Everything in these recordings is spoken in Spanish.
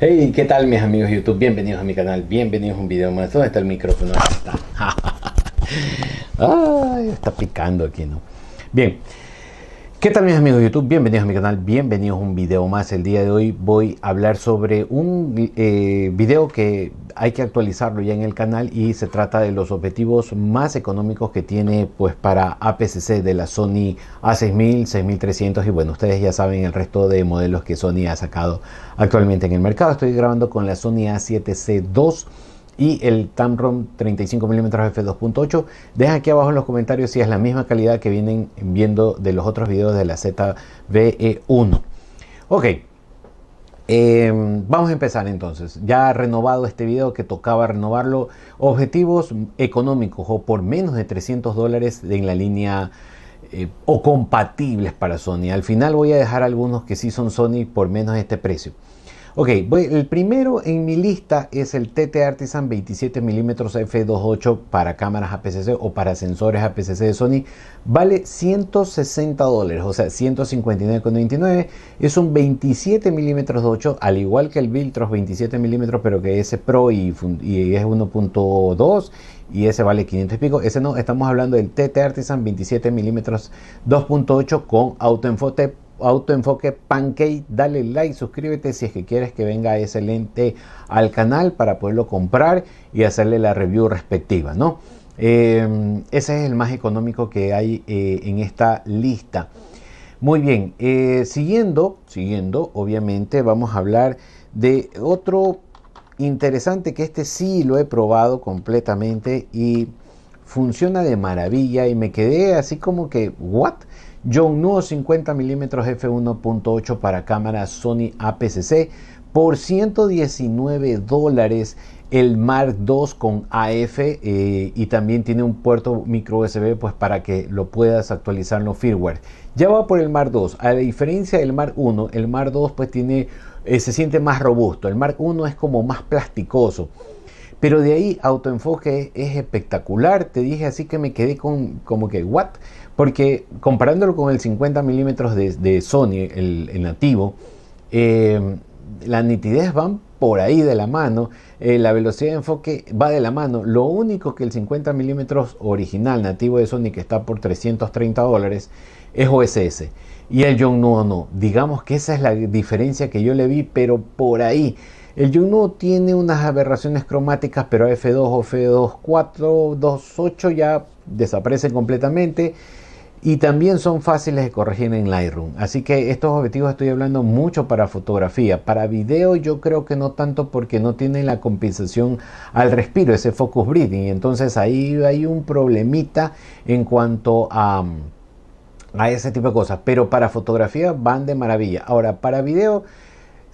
Hey, ¿qué tal mis amigos de YouTube? Bienvenidos a mi canal, bienvenidos a un video más. ¿Dónde está el micrófono? está. Ay, está picando aquí, ¿no? Bien, ¿Qué tal mis amigos de YouTube? Bienvenidos a mi canal, bienvenidos a un video más. El día de hoy voy a hablar sobre un eh, video que hay que actualizarlo ya en el canal y se trata de los objetivos más económicos que tiene pues para APCC de la Sony A6000, 6300 y bueno, ustedes ya saben el resto de modelos que Sony ha sacado actualmente en el mercado. Estoy grabando con la Sony A7C2 y el Tamron 35 mm f2.8. Deja aquí abajo en los comentarios si es la misma calidad que vienen viendo de los otros videos de la ZVE1. Ok, eh, vamos a empezar entonces. Ya ha renovado este video que tocaba renovarlo. Objetivos económicos o por menos de 300 dólares en la línea eh, o compatibles para Sony. Al final voy a dejar algunos que sí son Sony por menos de este precio. Ok, el primero en mi lista es el TT Artisan 27 mm f2.8 para cámaras APCC o para sensores APCC de Sony. Vale 160 dólares, o sea, 159,99. Es un 27 mm f2.8 al igual que el Viltros 27 mm, pero que es Pro y, y es 1.2 y ese vale 500 y pico. Ese no, estamos hablando del TT Artisan 27 mm 2.8 con autoenfote Autoenfoque Pancake. Dale like, suscríbete si es que quieres que venga ese lente al canal para poderlo comprar y hacerle la review respectiva, ¿no? Em, ese es el más económico que hay eh, en esta lista. Muy bien, eh, siguiendo, siguiendo, obviamente vamos a hablar de otro interesante que este sí lo he probado completamente y funciona de maravilla y me quedé así como que, ¿what? Yongnuo 50 mm f1.8 para cámara Sony aps por 119 dólares el Mark 2 con AF eh, y también tiene un puerto micro USB pues para que lo puedas actualizar en firmware. Ya va por el Mark 2 a diferencia del Mark 1 el Mark 2 pues tiene, eh, se siente más robusto, el Mark 1 es como más plasticoso. Pero de ahí autoenfoque es, espectacular, te dije así que me quedé con como que, ¿what? Porque comparándolo con el 50 milímetros de, Sony, el, nativo, eh, la nitidez van por ahí de la mano, eh, la velocidad de enfoque va de la mano. Lo único que el 50 milímetros original nativo de Sony que está por 330 dólares es OSS. Y el John no, no. Digamos que esa es la diferencia que yo le vi, pero por ahí. El Juno tiene unas aberraciones cromáticas, pero F2 o F2.4, 2.8 ya desaparecen completamente y también son fáciles de corregir en Lightroom. Así que estos objetivos estoy hablando mucho para fotografía. Para video yo creo que no tanto porque no tienen la compensación al respiro, ese focus breathing. Entonces ahí hay un problemita en cuanto a, a ese tipo de cosas. Pero para fotografía van de maravilla. Ahora, para video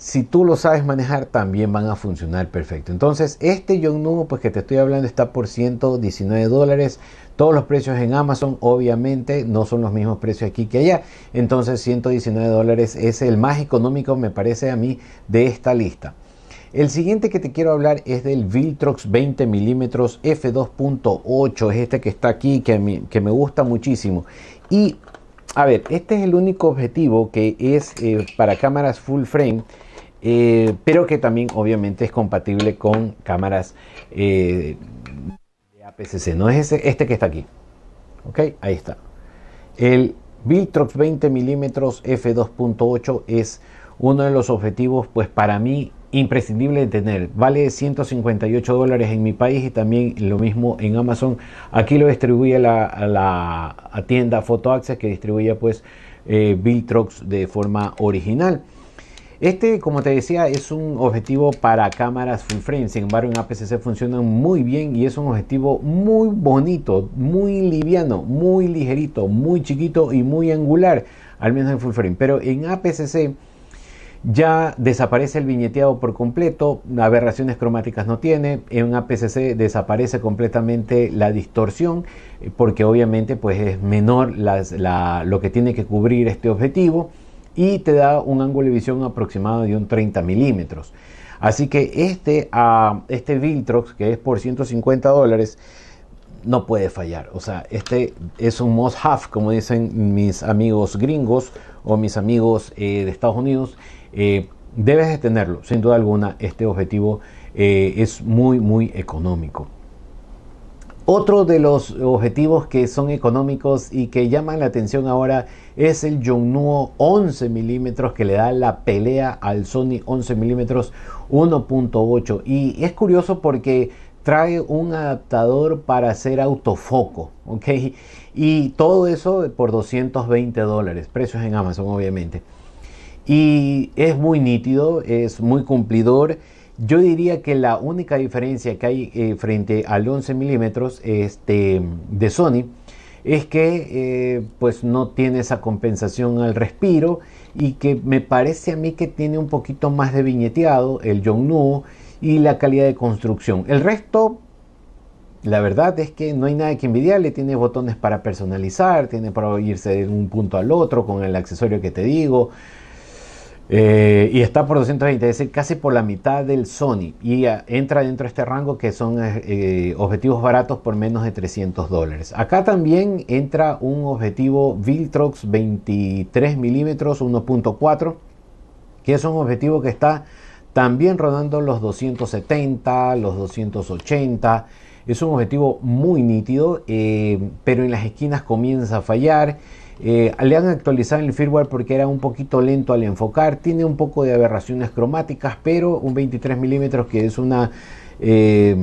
si tú lo sabes manejar, también van a funcionar perfecto. Entonces, este John pues que te estoy hablando, está por 119 dólares. Todos los precios en Amazon, obviamente, no son los mismos precios aquí que allá. Entonces, 119 dólares es el más económico, me parece a mí, de esta lista. El siguiente que te quiero hablar es del Viltrox 20 mm f2.8. Es este que está aquí, que, que me gusta muchísimo. Y, a ver, este es el único objetivo que es eh, para cámaras full frame eh, pero que también obviamente es compatible con cámaras eh, de aps No es este que está aquí. Ok, ahí está. El Viltrox 20 mm f2.8 es uno de los objetivos, pues para mí imprescindible de tener. Vale 158 dólares en mi país y también lo mismo en Amazon. Aquí lo distribuye la, la tienda Access que distribuye pues eh, Viltrox de forma original. Este, como te decía, es un objetivo para cámaras full frame, sin embargo en APS-C funcionan muy bien y es un objetivo muy bonito, muy liviano, muy ligerito, muy chiquito y muy angular, al menos en full frame. Pero en APS-C ya desaparece el viñeteado por completo, aberraciones cromáticas no tiene, en APCC desaparece completamente la distorsión, eh, porque obviamente pues es menor lo que tiene que cubrir este objetivo y te da un ángulo de visión aproximado de un 30 milímetros. Así que este, ah, este Viltrox, que es por 150 dólares, no puede fallar. O sea, este es un must have, como dicen mis amigos gringos o mis amigos eh, de Estados Unidos. Eh, debes de tenerlo, sin duda alguna. Este objetivo eh, es muy, muy económico. Otro de los objetivos que son económicos y que llaman la atención ahora es el Yongnuo 11 milímetros que le da la pelea al Sony 11 milímetros 1.8 y es curioso porque trae un adaptador para hacer autofoco, Y todo eso por 220 dólares, precios en Amazon obviamente. Y es muy nítido, es muy cumplidor yo diría que la única diferencia que hay eh, frente al 11 milímetros este, de Sony es que eh, pues no tiene esa compensación al respiro y que me parece a mí que tiene un poquito más de viñeteado el Yongnuo y la calidad de construcción. El resto, la verdad es que no hay nada que envidiarle. Tiene botones para personalizar, tiene para irse de un punto al otro con el accesorio que te digo. Eh, y está por 220, es casi por la mitad del Sony. Y entra dentro de este rango que son eh, eh, objetivos baratos por menos de 300 dólares. Acá también entra un objetivo Viltrox 23 milímetros 1.4, que es un objetivo que está también rodando los 270, los 280. Es un objetivo muy nítido, pero en las esquinas comienza a fallar eh, le han actualizado el firmware porque era un poquito lento al enfocar. Tiene un poco de aberraciones cromáticas, pero un 23 milímetros que es una eh,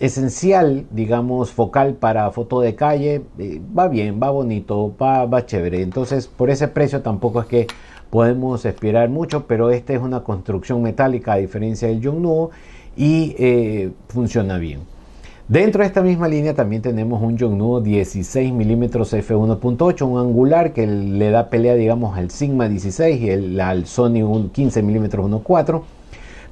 esencial, digamos, focal para foto de calle. Eh, va bien, va bonito, va, va chévere. Entonces, por ese precio tampoco es que podemos esperar mucho, pero esta es una construcción metálica a diferencia del Yongnuo y funciona bien. Dentro de esta misma línea también tenemos un Yongnuo 16 mm f1.8, un angular que le da pelea, digamos, al Sigma 16 y al Sony 15 mm 1.4,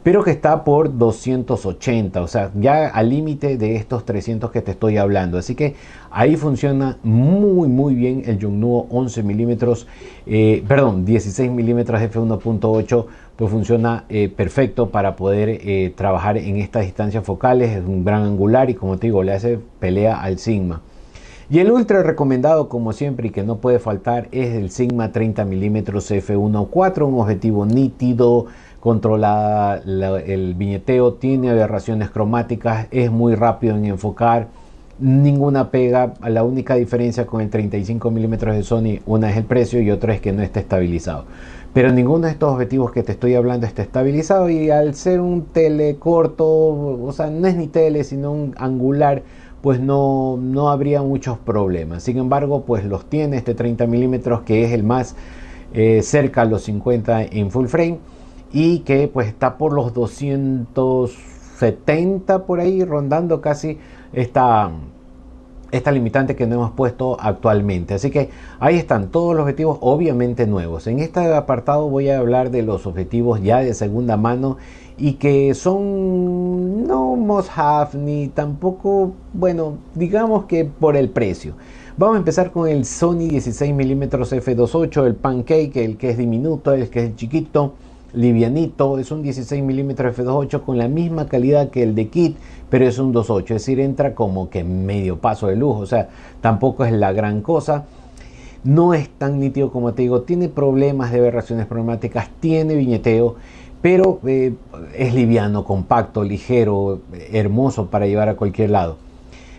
pero que está por 280, o sea, ya al límite de estos 300 que te estoy hablando. Así que ahí funciona muy, muy bien el Yongnuo 11 mm, perdón, 16 mm f1.8 funciona eh, perfecto para poder eh, trabajar en estas distancias focales, es un gran angular y como te digo, le hace pelea al Sigma. Y el ultra recomendado como siempre y que no puede faltar es el Sigma 30 mm F1.4, un objetivo nítido, controlada el viñeteo, tiene aberraciones cromáticas, es muy rápido en enfocar, ninguna pega, la única diferencia con el 35 mm de Sony, una es el precio y otra es que no está estabilizado pero ninguno de estos objetivos que te estoy hablando está estabilizado y al ser un tele corto, o sea, no es ni tele, sino un angular, pues no, no habría muchos problemas. Sin embargo, pues los tiene este 30 milímetros que es el más eh, cerca a los 50 en full frame y que pues está por los 270 por ahí, rondando casi esta esta limitante que no hemos puesto actualmente. Así que ahí están todos los objetivos obviamente nuevos. En este apartado voy a hablar de los objetivos ya de segunda mano y que son no must have ni tampoco, bueno, digamos que por el precio. Vamos a empezar con el Sony 16 mm f2.8, el pancake, el que es diminuto, el que es chiquito livianito, es un 16 mm f2.8 con la misma calidad que el de kit, pero es un 2.8, es decir, entra como que medio paso de lujo, o sea, tampoco es la gran cosa. No es tan nítido como te digo, tiene problemas de aberraciones problemáticas, tiene viñeteo, pero eh, es liviano, compacto, ligero, hermoso para llevar a cualquier lado.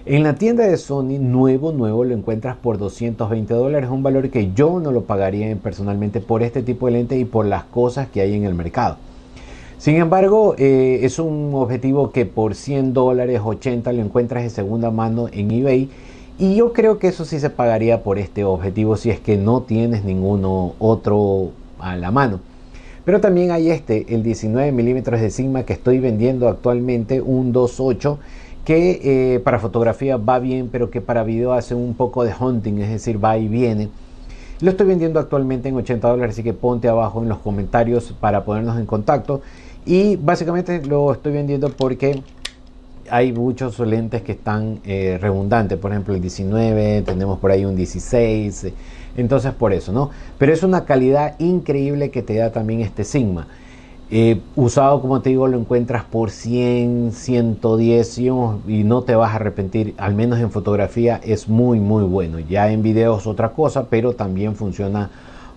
En la tienda de Sony, nuevo, nuevo, lo encuentras por 220 dólares, un valor que yo no lo pagaría personalmente por este tipo de lente y por las cosas que hay en el mercado. Sin embargo, eh, es un objetivo que por 100 dólares, 80 lo encuentras en segunda mano en eBay. Y yo creo que eso sí se pagaría por este objetivo si es que no tienes ninguno otro a la mano. Pero también hay este, el 19 milímetros de Sigma que estoy vendiendo actualmente, un 2.8 que eh, para fotografía va bien, pero que para video hace un poco de hunting, es decir, va y viene. Lo estoy vendiendo actualmente en 80 dólares, así que ponte abajo en los comentarios para ponernos en contacto. Y básicamente lo estoy vendiendo porque hay muchos lentes que están eh, redundantes, por ejemplo el 19, tenemos por ahí un 16, eh, entonces por eso, ¿no? Pero es una calidad increíble que te da también este Sigma. Eh, usado, como te digo, lo encuentras por 100, 110 y no te vas a arrepentir. Al menos en fotografía es muy, muy bueno. Ya en videos otra cosa, pero también funciona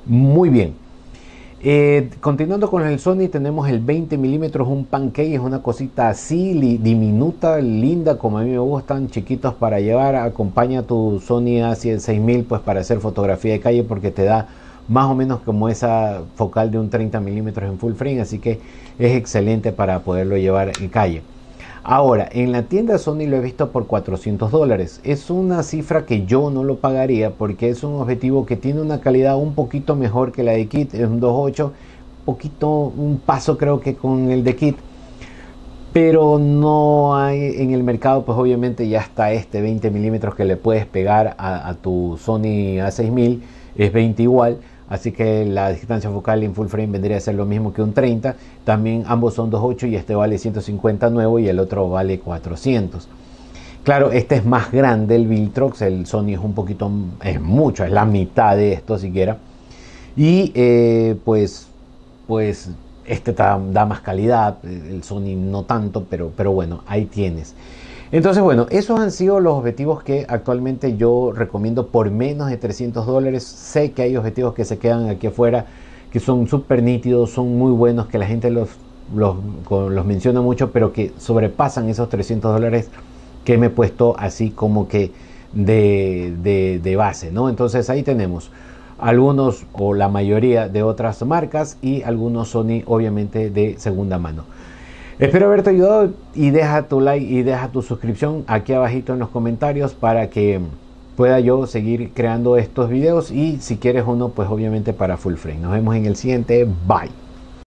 muy bien. Eh, continuando con el Sony, tenemos el 20 milímetros, un pancake, es una cosita así, diminuta, linda, como a mí me gustan, chiquitos para llevar. Acompaña tu Sony A6000 pues, para hacer fotografía de calle porque te da más o menos como esa focal de un 30 milímetros en full frame, así que es excelente para poderlo llevar en calle. Ahora, en la tienda Sony lo he visto por 400 dólares. Es una cifra que yo no lo pagaría porque es un objetivo que tiene una calidad un poquito mejor que la de Kit, es un 2.8, poquito, un paso creo que con el de Kit. Pero no hay en el mercado, pues obviamente ya está este 20 milímetros que le puedes pegar a, a tu Sony A6000, es 20 igual así que la distancia focal en full frame vendría a ser lo mismo que un 30. También ambos son 2.8 y este vale 150 nuevo y el otro vale 400. Claro, este es más grande el Viltrox, el Sony es un poquito, es mucho, es la mitad de esto siquiera. Y eh, pues, pues este da, da, más calidad, el Sony no tanto, pero, pero bueno, ahí tienes. Entonces, bueno, esos han sido los objetivos que actualmente yo recomiendo por menos de 300 dólares. Sé que hay objetivos que se quedan aquí afuera, que son súper nítidos, son muy buenos, que la gente los, menciona mucho, pero que sobrepasan esos 300 dólares que me he puesto así como que de, base, Entonces ahí tenemos algunos o la mayoría de otras marcas y algunos Sony obviamente de segunda mano. Espero haberte ayudado y deja tu like y deja tu suscripción aquí abajito en los comentarios para que pueda yo seguir creando estos videos y si quieres uno pues obviamente para full frame. Nos vemos en el siguiente. Bye.